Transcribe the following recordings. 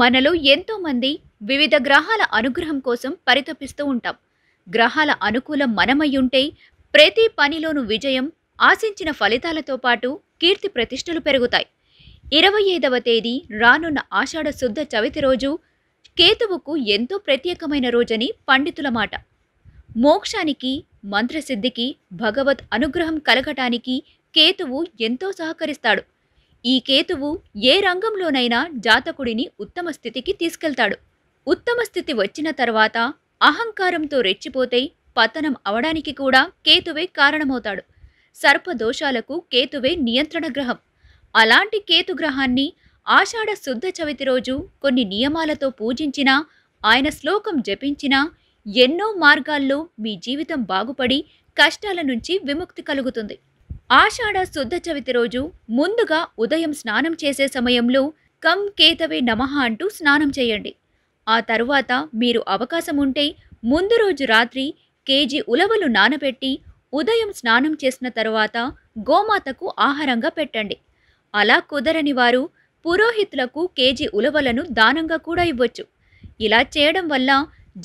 మనలో ఎంతోమంది వివిధ గ్రహాల అనుగ్రహం కోసం పరితపిస్తూ ఉంటాం గ్రహాల అనుకూలం మనమయ్యుంటే ప్రతి పనిలోనూ విజయం ఆశించిన ఫలితాలతో పాటు కీర్తి ప్రతిష్టలు పెరుగుతాయి ఇరవై ఐదవ తేదీ రానున్న ఆషాఢ శుద్ధ చవితి రోజు కేతువుకు ఎంతో ప్రత్యేకమైన రోజని పండితుల మాట మోక్షానికి మంత్రసిద్ధికి భగవత్ అనుగ్రహం కలగటానికి కేతువు ఎంతో సహకరిస్తాడు ఈ కేతువు ఏ రంగంలోనైనా జాతకుడిని ఉత్తమ స్థితికి తీసుకెళ్తాడు ఉత్తమ స్థితి వచ్చిన తర్వాత అహంకారంతో రెచ్చిపోతే పతనం అవడానికి కూడా కేతువే కారణమవుతాడు సర్పదోషాలకు కేతువే నియంత్రణ గ్రహం అలాంటి కేతుగ్రహాన్ని ఆషాఢ శుద్ధ చవితి రోజు కొన్ని నియమాలతో పూజించినా ఆయన శ్లోకం జపించినా ఎన్నో మార్గాల్లో మీ జీవితం బాగుపడి కష్టాల నుంచి విముక్తి కలుగుతుంది ఆషాఢ శుద్ధ చవితి రోజు ముందుగా ఉదయం స్నానం చేసే సమయంలో కం కేతవే నమః అంటూ స్నానం చేయండి ఆ తరువాత మీరు అవకాశం ఉంటే ముందు రోజు రాత్రి కేజీ ఉలవలు నానబెట్టి ఉదయం స్నానం చేసిన తరువాత గోమాతకు ఆహారంగా పెట్టండి అలా కుదరని వారు పురోహితులకు కేజీ ఉలవలను దానంగా కూడా ఇవ్వచ్చు ఇలా చేయడం వల్ల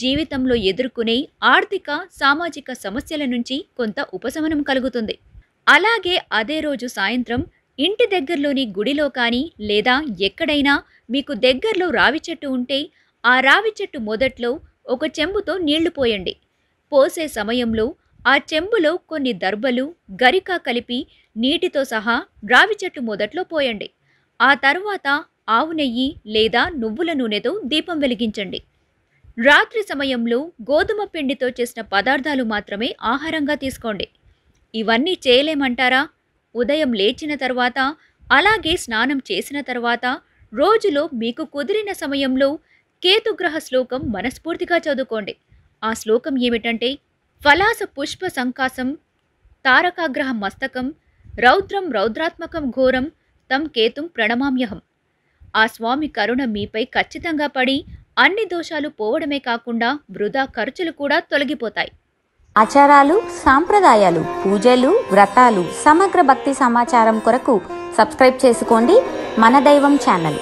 జీవితంలో ఎదుర్కొనే ఆర్థిక సామాజిక సమస్యల నుంచి కొంత ఉపశమనం కలుగుతుంది అలాగే అదే రోజు సాయంత్రం ఇంటి దగ్గరలోని గుడిలో కానీ లేదా ఎక్కడైనా మీకు దగ్గరలో రావి చెట్టు ఉంటే ఆ రావి చెట్టు మొదట్లో ఒక చెంబుతో నీళ్లు పోయండి పోసే సమయంలో ఆ చెంబులో కొన్ని దర్బలు గరిక కలిపి నీటితో సహా రావి చెట్టు మొదట్లో పోయండి ఆ తర్వాత ఆవు నెయ్యి లేదా నువ్వుల నూనెతో దీపం వెలిగించండి రాత్రి సమయంలో గోధుమ పిండితో చేసిన పదార్థాలు మాత్రమే ఆహారంగా తీసుకోండి ఇవన్నీ చేయలేమంటారా ఉదయం లేచిన తర్వాత అలాగే స్నానం చేసిన తర్వాత రోజులో మీకు కుదిరిన సమయంలో కేతుగ్రహ శ్లోకం మనస్ఫూర్తిగా చదువుకోండి ఆ శ్లోకం ఏమిటంటే ఫలాస పుష్ప సంకాసం తారకాగ్రహ మస్తకం రౌద్రం రౌద్రాత్మకం ఘోరం తం కేతుం ప్రణమామ్యహం ఆ స్వామి కరుణ మీపై ఖచ్చితంగా పడి అన్ని దోషాలు పోవడమే కాకుండా వృధా ఖర్చులు కూడా తొలగిపోతాయి ఆచారాలు సాంప్రదాయాలు పూజలు వ్రతాలు సమగ్ర భక్తి సమాచారం కొరకు సబ్స్క్రైబ్ చేసుకోండి మన దైవం ఛానల్